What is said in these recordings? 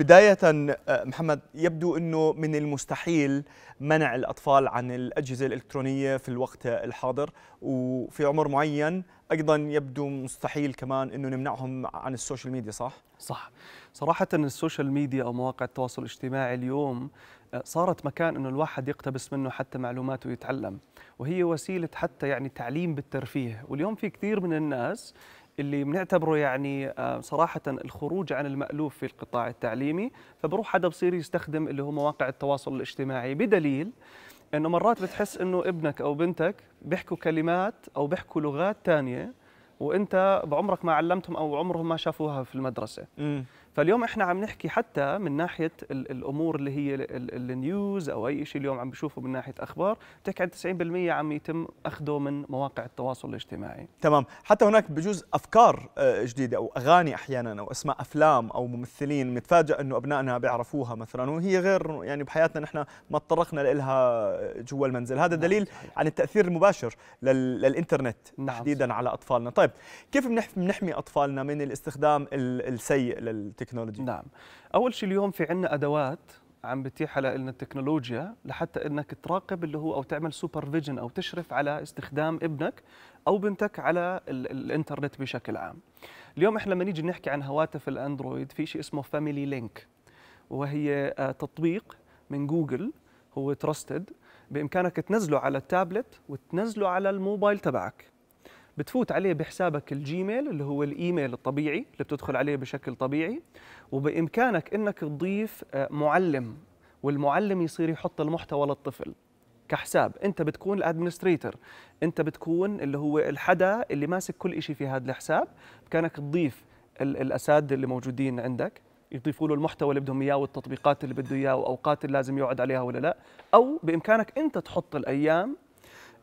بداية آه، محمد يبدو أنه من المستحيل منع الأطفال عن الأجهزة الإلكترونية في الوقت الحاضر وفي عمر معين أيضا يبدو مستحيل كمان أنه نمنعهم عن السوشيال ميديا صح؟ صح صراحة السوشيال ميديا أو مواقع التواصل الاجتماعي اليوم آه، صارت مكان أنه الواحد يقتبس منه حتى معلومات ويتعلم وهي وسيلة حتى يعني تعليم بالترفيه واليوم في كثير من الناس اللي بنعتبره يعني آه، صراحة الخروج عن المألوف في القطاع التعليمي فبروح حدا بصير يستخدم اللي هو مواقع التواصل الاجتماعي بدليل انه مرات بتحس انه ابنك او بنتك بيحكوا كلمات او بيحكوا لغات ثانيه وانت بعمرك ما علمتهم او عمرهم ما شافوها في المدرسه. فاليوم احنا عم نحكي حتى من ناحيه الامور اللي هي النيوز او اي شيء اليوم عم بشوفه من ناحيه اخبار بتحكي عن 90% عم يتم اخذه من مواقع التواصل الاجتماعي تمام حتى هناك بجوز افكار آه، جديده او اغاني احيانا او اسماء افلام او ممثلين نتفاجئ انه ابنائنا بيعرفوها مثلا وهي غير يعني بحياتنا نحن ما تطرقنا لها جوا المنزل هذا نعم، دليل عن التاثير المباشر للانترنت نعم. تحديدا على اطفالنا طيب كيف بنحمي اطفالنا من الاستخدام السيء لل التكنولوجي نعم اول شيء اليوم في عندنا ادوات عم بتيح لنا التكنولوجيا لحتى انك تراقب اللي هو او تعمل سوبرفيجن او تشرف على استخدام ابنك او بنتك على ال الانترنت بشكل عام. اليوم احنا لما نيجي نحكي عن هواتف الاندرويد في شيء اسمه فاميلي لينك وهي آه، تطبيق من جوجل هو تراستد بامكانك تنزله على التابلت وتنزله على الموبايل تبعك بتفوت عليه بحسابك الجيميل اللي هو الايميل الطبيعي اللي بتدخل عليه بشكل طبيعي وبامكانك انك تضيف آه، معلم والمعلم يصير يحط المحتوى للطفل كحساب انت بتكون الادمنستريتر انت بتكون اللي هو الحدا اللي ماسك كل شيء في هذا الحساب بامكانك تضيف الاساتذه اللي موجودين عندك يضيفوا له المحتوى اللي بدهم اياه والتطبيقات اللي بده اياه واوقات اللي لازم يقعد عليها ولا لا او بامكانك انت تحط الايام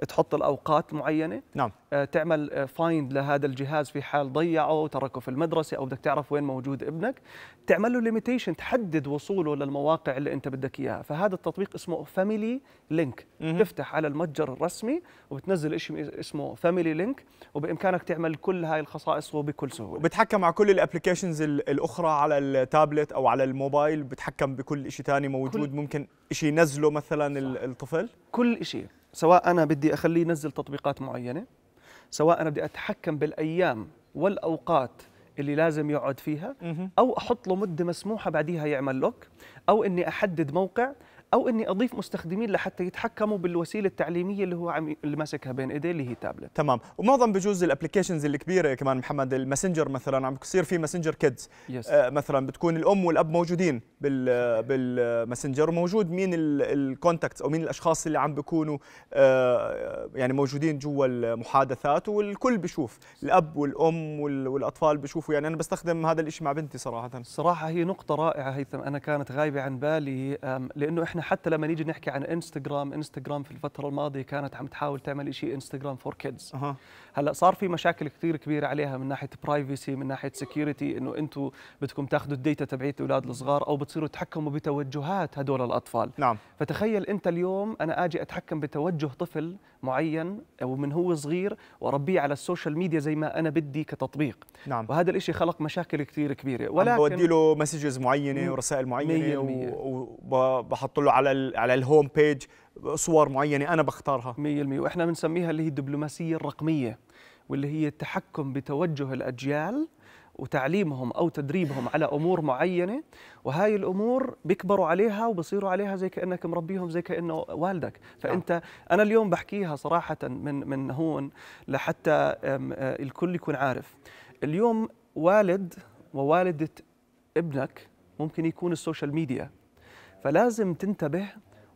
تحط الاوقات معينه نعم آه، تعمل فايند آه، لهذا الجهاز في حال ضيعه تركه في المدرسه او بدك تعرف وين موجود ابنك تعمل له ليميتيشن تحدد وصوله للمواقع اللي انت بدك اياها فهذا التطبيق اسمه فاميلي لينك تفتح على المتجر الرسمي وبتنزل شيء اسمه فاميلي لينك وبامكانك تعمل كل هاي الخصائص وبكل سهوله بتحكم مع كل الابلكيشنز الاخرى على التابلت او على الموبايل بتحكم بكل شيء ثاني موجود ممكن شيء ينزله مثلا صح. الطفل كل شيء سواء انا بدي اخليه ينزل تطبيقات معينه سواء انا بدي اتحكم بالايام والاوقات اللي لازم يقعد فيها او احط له مده مسموحه بعديها يعمل لوك او اني احدد موقع او اني اضيف مستخدمين لحتى يتحكموا بالوسيله التعليميه اللي هو عم اللي ماسكها بين ايديه اللي هي تابلت تمام ومعظم بجوز الابلكيشنز الكبيره كمان محمد الماسنجر مثلا عم بصير في ماسنجر كيدز آه مثلا بتكون الام والاب موجودين بال بالماسنجر موجود مين الكونتاكتس او مين الاشخاص اللي عم بيكونوا آه يعني موجودين جوا المحادثات والكل بشوف الاب والام والاطفال بشوفوا يعني انا بستخدم هذا الشيء مع بنتي صراحه صراحه هي نقطه رائعه هيثم انا كانت غايبه عن بالي لانه احنا احنا حتى لما نيجي نحكي عن انستغرام انستغرام في الفتره الماضيه كانت عم تحاول تعمل شيء انستغرام فور كيدز هلا صار في مشاكل كثير كبيره عليها من ناحيه برايفسي من ناحيه سكيورتي انه انتم بدكم تاخذوا الداتا تبعيت الاولاد الصغار او بتصيروا تحكموا بتوجهات هدول الاطفال نعم فتخيل انت اليوم انا اجي اتحكم بتوجه طفل معين او من هو صغير واربيه على السوشيال ميديا زي ما انا بدي كتطبيق نعم وهذا الشيء خلق مشاكل كثير كبيره ولكن بودي له مسجز معينه ورسائل معينه وبحط له بيعملوا على على الهوم بيج صور معينه انا بختارها 100% واحنا بنسميها اللي هي الدبلوماسيه الرقميه واللي هي التحكم بتوجه الاجيال وتعليمهم او تدريبهم على امور معينه وهاي الامور بيكبروا عليها وبصيروا عليها زي كانك مربيهم زي كانه والدك فانت نعم. انا اليوم بحكيها صراحه من من هون لحتى الكل يكون عارف اليوم والد ووالده ابنك ممكن يكون السوشيال ميديا فلازم تنتبه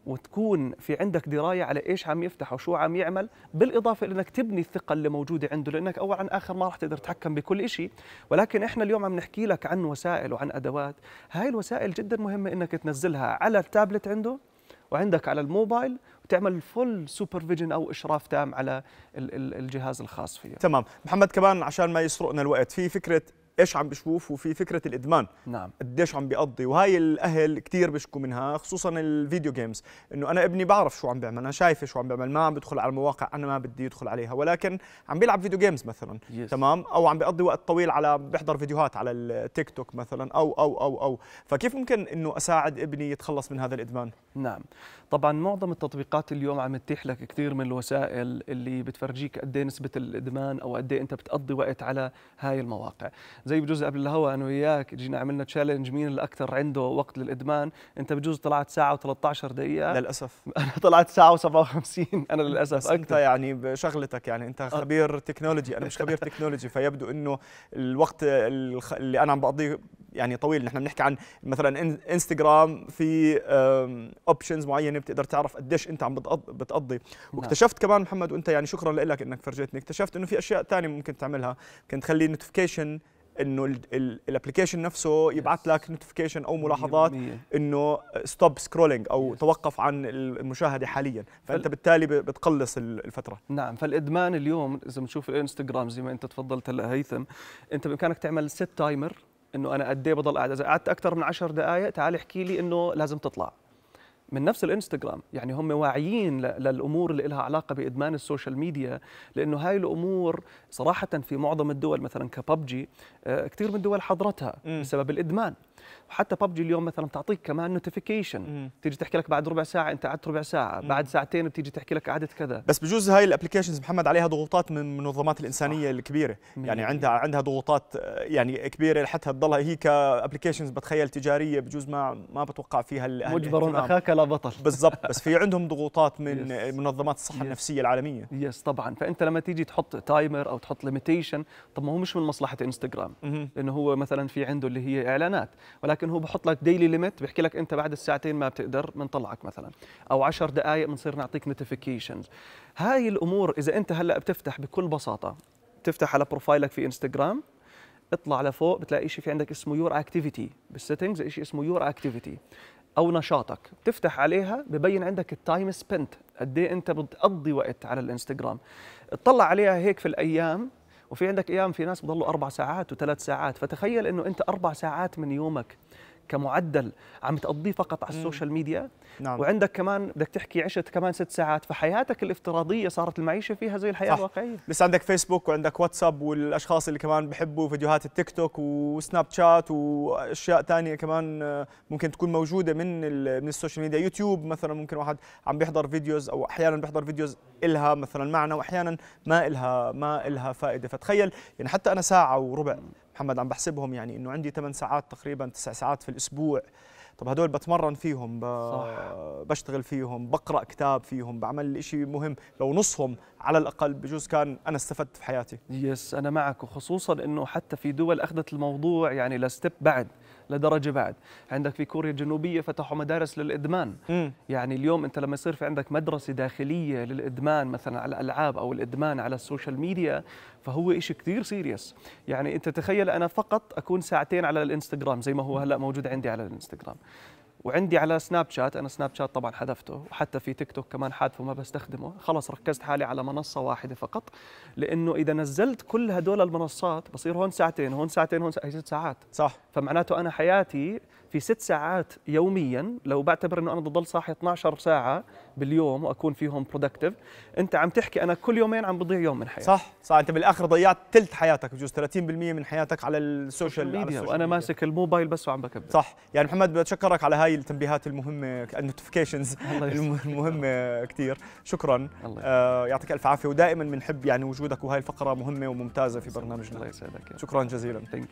وتكون في عندك درايه على ايش عم يفتح وشو عم يعمل بالاضافه لانك تبني الثقه اللي موجوده عنده لانك اول عن اخر ما راح تقدر تتحكم بكل شيء ولكن احنا اليوم عم نحكي لك عن وسائل وعن ادوات هاي الوسائل جدا مهمه انك تنزلها على التابلت عنده وعندك على الموبايل وتعمل فول سوبرفيجن او اشراف تام على الجهاز الخاص فيه تمام محمد كمان عشان ما يسرقنا الوقت في فكره ايش عم بشوف وفي فكره الادمان نعم قديش عم بيقضي وهي الاهل كثير بيشكوا منها خصوصا الفيديو جيمز انه انا ابني بعرف شو عم بيعمل انا شايفه شو عم بيعمل ما عم بدخل على المواقع انا ما بدي يدخل عليها ولكن عم بيلعب فيديو جيمز مثلا يس. تمام او عم بيقضي وقت طويل على بيحضر فيديوهات على التيك توك مثلا او او او او فكيف ممكن انه اساعد ابني يتخلص من هذا الادمان نعم طبعا معظم التطبيقات اليوم عم تتيح لك كثير من الوسائل اللي بتفرجيك قد إيه نسبه الادمان او قد إيه انت بتقضي وقت على هاي المواقع زي بجوز قبل الهوا انا وياك جينا عملنا تشالنج مين الاكثر عنده وقت للادمان انت بجوز طلعت ساعه و13 دقيقه للاسف انا طلعت ساعه و57 انا للاسف اكثر انت يعني بشغلتك يعني انت أه. خبير تكنولوجي انا مش خبير تكنولوجي فيبدو انه الوقت اللي انا عم بقضيه يعني طويل نحن بنحكي عن مثلا انستغرام في اوبشنز معينه بتقدر تعرف قديش انت عم بتقضي نعم. واكتشفت كمان محمد وانت يعني شكرا لك انك فرجيتني اكتشفت انه في اشياء ثانيه ممكن تعملها ممكن تخلي نوتيفيكيشن انه الابلكيشن نفسه يبعث لك نوتيفيكيشن او ملاحظات انه ستوب سكرولينج او توقف عن المشاهده حاليا فانت بالتالي بتقلص الفتره نعم فالادمان اليوم اذا بنشوف الانستغرام زي ما انت تفضلت هلا هيثم انت بامكانك تعمل ست تايمر انه انا قد ايه بضل قاعد اذا قعدت اكثر من 10 دقائق تعال احكي لي انه لازم تطلع من نفس الانستغرام يعني هم واعيين للامور اللي لها علاقه بادمان السوشيال ميديا لانه هاي الامور صراحه في معظم الدول مثلا كببجي آه، كثير من الدول حضرتها بسبب الادمان حتى ببجي اليوم مثلا تعطيك كمان نوتيفيكيشن تيجي تحكي لك بعد ربع ساعه انت قعدت ربع ساعه بعد ساعتين بتيجي تحكي لك قعدت كذا بس بجوز هاي الابلكيشنز محمد عليها ضغوطات من المنظمات الانسانيه الكبيره يعني عندها عندها ضغوطات آه، يعني كبيره لحتى تضلها هي كابلكيشنز بتخيل تجاريه بجوز ما ما بتوقع فيها مجبر اخاك لا الله بطل بالضبط بس في عندهم ضغوطات من يس. منظمات الصحه يس. النفسيه العالميه يس طبعا فانت لما تيجي تحط تايمر او تحط ليميتيشن طب ما هو مش من مصلحه انستغرام انه لانه هو مثلا في عنده اللي هي اعلانات ولكن هو بحط لك ديلي ليميت بيحكي لك انت بعد الساعتين ما بتقدر بنطلعك مثلا او 10 دقائق بنصير نعطيك نوتيفيكيشنز هاي الامور اذا انت هلا بتفتح بكل بساطه تفتح على بروفايلك في انستغرام اطلع لفوق بتلاقي شيء في عندك اسمه يور اكتيفيتي بالسيتنجز شيء اسمه يور اكتيفيتي او نشاطك بتفتح عليها ببين عندك التايم سبنت قد ايه انت بتقضي وقت على الانستغرام اطلع عليها هيك في الايام وفي عندك ايام في ناس بضلوا اربع ساعات وثلاث ساعات فتخيل انه انت اربع ساعات من يومك كمعدل عم تقضيه فقط على السوشيال ميديا نعم. وعندك كمان بدك تحكي عشت كمان ست ساعات فحياتك الافتراضيه صارت المعيشه فيها زي الحياه صح. الواقعيه لسه عندك فيسبوك وعندك واتساب والاشخاص اللي كمان بحبوا فيديوهات التيك توك وسناب شات واشياء ثانيه كمان آه، ممكن تكون موجوده من من السوشيال ميديا يوتيوب مثلا ممكن واحد عم بيحضر فيديوز او احيانا بيحضر فيديوز إلها مثلا معنى واحيانا ما إلها ما إلها فائده فتخيل يعني حتى انا ساعه وربع محمد عم بحسبهم يعني انه عندي 8 ساعات تقريبا 9 ساعات في الاسبوع طب هدول بتمرن فيهم ب... صح. بشتغل فيهم بقرا كتاب فيهم بعمل شيء مهم لو نصهم على الاقل بجوز كان انا استفدت في حياتي يس انا معك وخصوصا انه حتى في دول اخذت الموضوع يعني لستيب بعد لدرجه بعد عندك في كوريا الجنوبيه فتحوا مدارس للادمان م. يعني اليوم انت لما يصير في عندك مدرسه داخليه للادمان مثلا على الالعاب او الادمان على السوشيال ميديا فهو شيء كثير سيريس يعني انت تخيل انا فقط اكون ساعتين على الانستغرام زي ما هو هلا موجود عندي على الانستغرام وعندي على سناب شات انا سناب شات طبعا حذفته وحتى في تيك توك كمان حذفه ما بستخدمه خلاص ركزت حالي على منصه واحده فقط لانه اذا نزلت كل هدول المنصات بصير هون ساعتين هون ساعتين هون ست ساعات صح فمعناته انا حياتي في ست ساعات يوميا لو بعتبر انه انا بضل صاحي 12 ساعه باليوم واكون فيهم برودكتيف انت عم تحكي انا كل يومين عم بضيع يوم من حياتي صح صح انت بالاخر ضيعت ثلث حياتك بجوز 30% من حياتك على السوشيال ميديا على السوشيال وانا ماسك الموبايل بس وعم بكبر صح يعني محمد بتشكرك على هاي التنبيهات المهمه النوتيفيكيشنز المهمه كثير شكرا الله آه يعطيك الف عافيه ودائما بنحب يعني وجودك وهاي الفقره مهمه وممتازه في برنامجنا الله يسعدك شكرا جزيلا